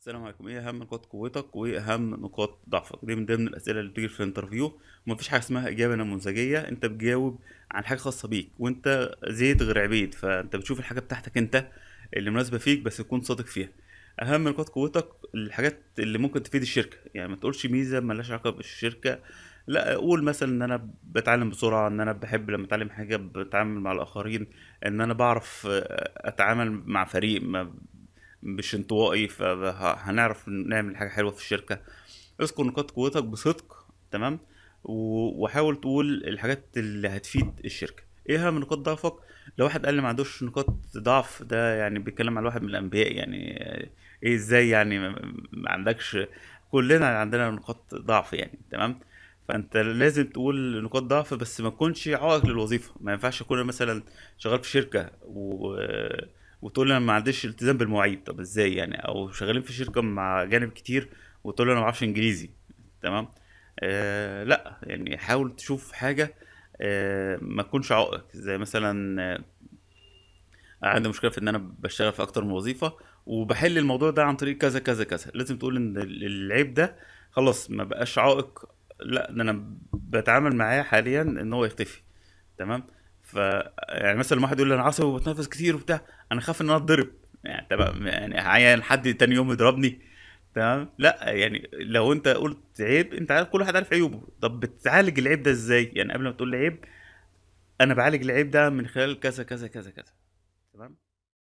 السلام عليكم ايه اهم نقاط قوتك وايه اهم نقاط ضعفك دي من ضمن الاسئله اللي بتيجي في الانترفيو ومفيش حاجه اسمها اجابه نموذجيه انت بتجاوب عن حاجه خاصه بيك وانت زيد غير عبيد فانت بتشوف الحاجه بتاعتك انت اللي مناسبه فيك بس تكون صادق فيها اهم نقاط قوتك الحاجات اللي ممكن تفيد الشركه يعني ما تقولش ميزه ملهاش علاقه بالشركه لا اقول مثلا ان انا بتعلم بسرعه ان انا بحب لما اتعلم حاجه بتعامل مع الاخرين ان انا بعرف اتعامل مع فريق ما مش انطوائي فهنعرف نعمل حاجه حلوه في الشركه اذكر نقاط قوتك بصدق تمام وحاول تقول الحاجات اللي هتفيد الشركه ايه من نقاط ضعفك لو واحد قال لي ما عندوش نقاط ضعف ده يعني بيتكلم على واحد من الانبياء يعني ايه ازاي يعني ما عندكش كلنا عندنا نقاط ضعف يعني تمام فانت لازم تقول نقاط ضعف بس ما تكونش عائق للوظيفه ما ينفعش اكون مثلا شغال في شركه و وتقول لي انا ما عنديش التزام بالمواعيد طب ازاي يعني او شغالين في شركه مع جانب كتير وتقول لي انا ما بعرفش انجليزي تمام آه لا يعني حاول تشوف حاجه آه ما تكونش عائق زي مثلا آه عندي مشكله في ان انا بشتغل في اكتر من وظيفه وبحل الموضوع ده عن طريق كذا كذا كذا لازم تقول ان العيب ده خلاص ما بقاش عائق لا ده انا بتعامل معاه حاليا ان هو يختفي تمام ف يعني مثلا واحد يقول لي انا عصبي وبتنفس كتير وبتاع انا خاف ان انا اتضرب يعني تمام يعني عيان حد تاني يوم يضربني تمام لا يعني لو انت قلت عيب انت عارف كل واحد عارف عيوبه طب بتعالج العيب ده ازاي يعني قبل ما تقول عيب انا بعالج العيب ده من خلال كذا كذا كذا كذا